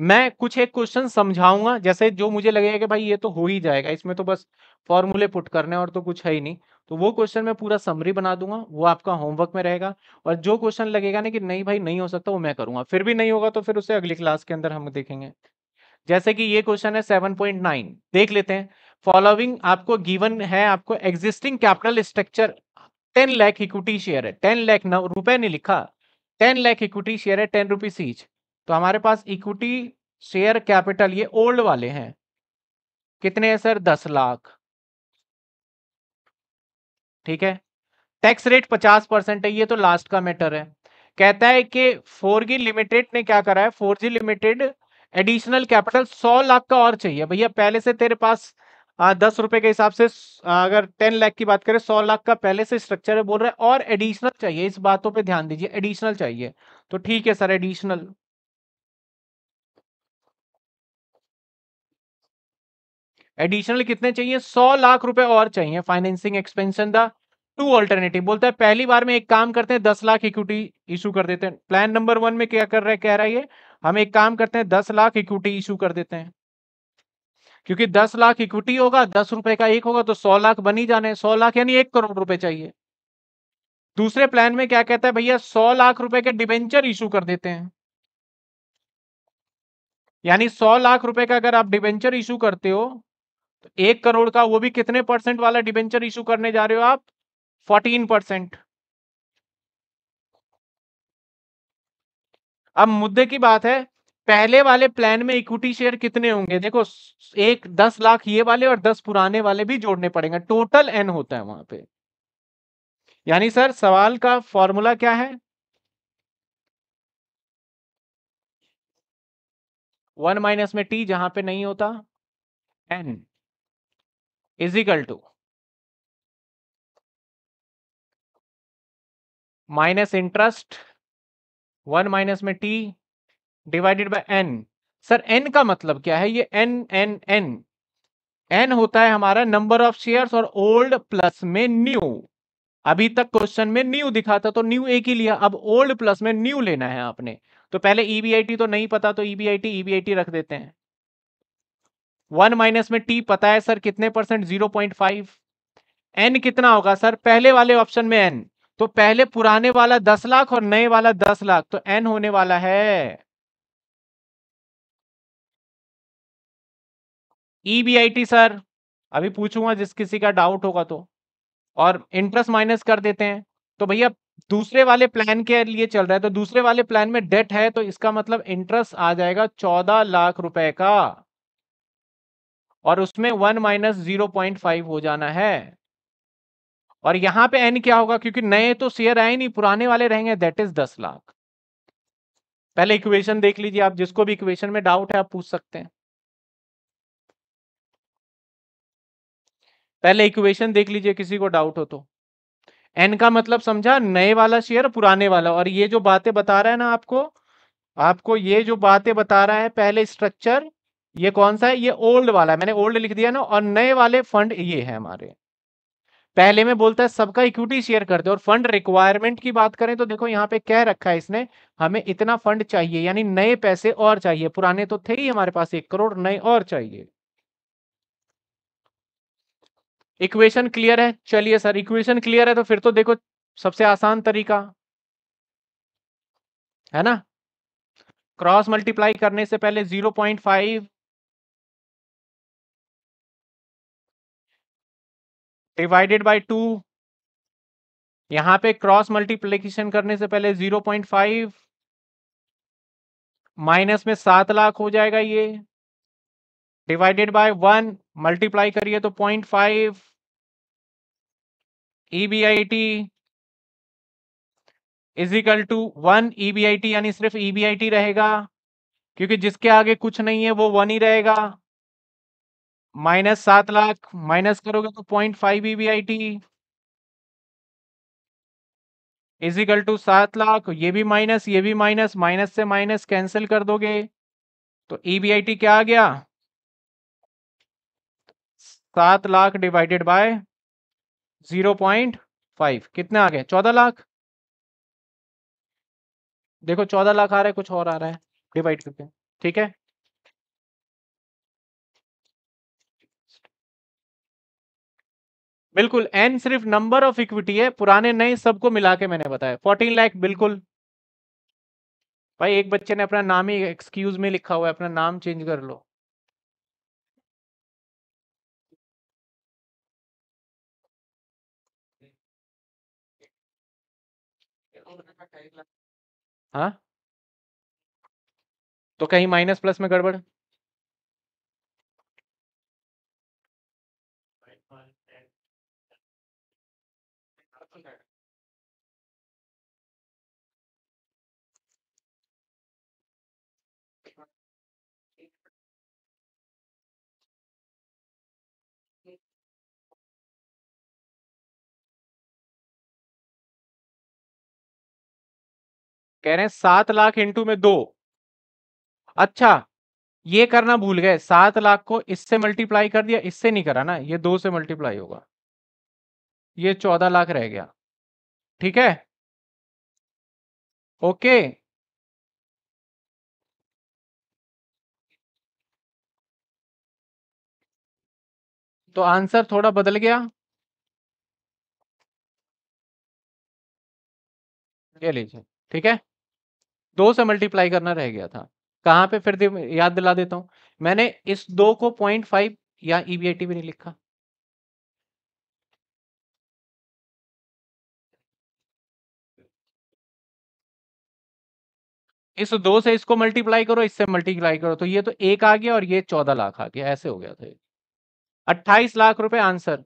मैं कुछ एक क्वेश्चन समझाऊंगा जैसे जो मुझे लगेगा कि भाई ये तो हो ही जाएगा इसमें तो बस फॉर्मूले पुट करने और तो कुछ है ही नहीं तो वो क्वेश्चन मैं पूरा समरी बना दूंगा वो आपका होमवर्क में रहेगा और जो क्वेश्चन लगेगा ना कि नहीं भाई नहीं हो सकता वो मैं करूंगा फिर भी नहीं होगा तो फिर उसे अगली क्लास के अंदर हम देखेंगे जैसे कि ये क्वेश्चन है नाइन देख लेते हैं फॉलोविंग आपको गिवन है आपको existing capital structure ten lakh equity share है टेन लैख रुपए नहीं लिखा टेन लैख इक्विटी शेयर है टेन रुपीज ईच तो हमारे पास इक्विटी शेयर कैपिटल ये ओल्ड वाले हैं कितने हैं सर दस लाख ठीक है टैक्स रेट पचास परसेंट है ये तो लास्ट का मैटर है कहता है कि फोर जी लिमिटेड ने क्या करा है four G limited additional capital सौ लाख का और चाहिए भैया पहले से तेरे पास आ, दस रुपए के हिसाब से अगर टेन लाख की बात करें सौ लाख का पहले से स्ट्रक्चर है बोल रहा है और एडिशनल चाहिए इस बातों पे ध्यान दीजिए एडिशनल चाहिए तो ठीक है सर एडिशनल एडिशनल कितने चाहिए सौ लाख रुपए और चाहिए financing expansion the two alternative बोलता है पहली बार में एक काम करते हैं दस लाख इक्विटी इशू कर देते हैं प्लान नंबर वन में क्या कर रहे कह रहा है हम एक काम करते हैं दस लाख इक्विटी इशू कर देते हैं क्योंकि दस लाख इक्विटी होगा दस रुपए का एक होगा तो सौ लाख बनी जाने सौ लाख यानी एक करोड़ रुपए चाहिए दूसरे प्लान में क्या कहता है भैया सौ लाख रुपए के डिबेंचर इशू कर देते हैं यानी सौ लाख रुपए का अगर आप डिबेंचर इशू करते हो तो एक करोड़ का वो भी कितने परसेंट वाला डिबेंचर इशू करने जा रहे हो आप फोर्टीन परसेंट अब मुद्दे की बात है पहले वाले प्लान में इक्विटी शेयर कितने होंगे देखो एक दस लाख ये वाले और दस पुराने वाले भी जोड़ने पड़ेंगे टोटल एन होता है वहां पे यानी सर सवाल का फॉर्मूला क्या है वन माइनस में टी जहां पे नहीं होता N equal to minus interest one minus में T divided by N sir N का मतलब क्या है ये एन एन एन एन होता है हमारा नंबर ऑफ शेयर्स और ओल्ड प्लस में न्यू अभी तक क्वेश्चन में न्यू दिखा था तो न्यू एक ही लिया अब ओल्ड प्लस में न्यू लेना है आपने तो पहले ईबीआईटी e तो नहीं पता तो ईबीआईटी e ईबीआईटी e रख देते हैं वन माइनस में टी पता है सर कितने percent zero point five N कितना होगा सर पहले वाले ऑप्शन में एन तो पहले पुराने वाला दस लाख और नए वाला दस लाख तो एन होने वाला है ईबीआईटी e सर अभी पूछूंगा जिस किसी का डाउट होगा तो और इंटरेस्ट माइनस कर देते हैं तो भैया दूसरे वाले प्लान के लिए चल रहा है तो दूसरे वाले प्लान में डेट है तो इसका मतलब इंटरेस्ट आ जाएगा चौदह लाख रुपए का और उसमें one minus zero point five हो जाना है और यहां पे एन क्या होगा क्योंकि नए तो शेयर आए नहीं पुराने वाले रहेंगे दैट इज दस लाख पहले इक्वेशन देख लीजिए आप जिसको भी इक्वेशन में डाउट है आप पूछ सकते हैं पहले इक्वेशन देख लीजिए किसी को डाउट हो तो एन का मतलब समझा नए वाला शेयर पुराने वाला और ये जो बातें बता रहा है ना आपको आपको ये जो बातें बता रहा है पहले स्ट्रक्चर ये कौन सा है ये ओल्ड वाला है मैंने ओल्ड लिख दिया ना और नए वाले फंड ये है हमारे पहले में बोलता है सबका इक्विटी शेयर करते हैं और फंड रिक्वायरमेंट की बात करें तो देखो यहाँ पे क्या रखा है इसने हमें इतना फंड चाहिए यानी नए पैसे और चाहिए पुराने तो थे ही हमारे पास एक करोड़ नए और चाहिए इक्वेशन क्लियर है चलिए सर इक्वेशन क्लियर है तो फिर तो देखो सबसे आसान तरीका है ना क्रॉस मल्टीप्लाई करने से पहले zero point five divided by two यहां पे क्रॉस मल्टीप्लीकेशन करने से पहले जीरो पॉइंट फाइव माइनस में सात लाख हो जाएगा ये डिवाइडेड बाय वन मल्टीप्लाई करिए तो point five EBIT is equal to one EBIT यानी सिर्फ ईबीआईटी e रहेगा क्योंकि जिसके आगे कुछ नहीं है वो वन ही रहेगा माइनस सात लाख माइनस करोगे तो point five T e is equal to सात लाख ये भी माइनस ये भी माइनस माइनस से माइनस कैंसिल कर दोगे तो टी e क्या आ गया सात lakh divided by zero point five कितने आ गए चौदह लाख देखो चौदह लाख आ रहा है कुछ और आ रहा है डिवाइड करके ठीक है बिल्कुल एन सिर्फ नंबर ऑफ इक्विटी है पुराने नए सबको मिला के मैंने बताया फोर्टीन लाख बिल्कुल भाई एक बच्चे ने अपना नाम ही एक्सक्यूज में लिखा हुआ है अपना नाम चेंज कर लो हाँ तो कहीं माइनस प्लस में गड़बड़ कह रहे हैं सात लाख इंटू में दो अच्छा ये करना भूल गए सात लाख को इससे मल्टीप्लाई कर दिया इससे नहीं करा ना ये दो से मल्टीप्लाई होगा ये चौदह लाख रह गया ठीक है ओके तो आंसर थोड़ा बदल गया ये लीजिए ठीक है दो से मल्टीप्लाई करना रह गया था कहां पे फिर याद दिला देता हूं मैंने इस दो को पॉइंट फाइव या ईबीआईटी e भी नहीं लिखा इस दो से इसको मल्टीप्लाई करो इससे मल्टीप्लाई करो तो ये तो एक आ गया और ये चौदह लाख आ गया ऐसे हो गया था अट्ठाईस लाख रुपए आंसर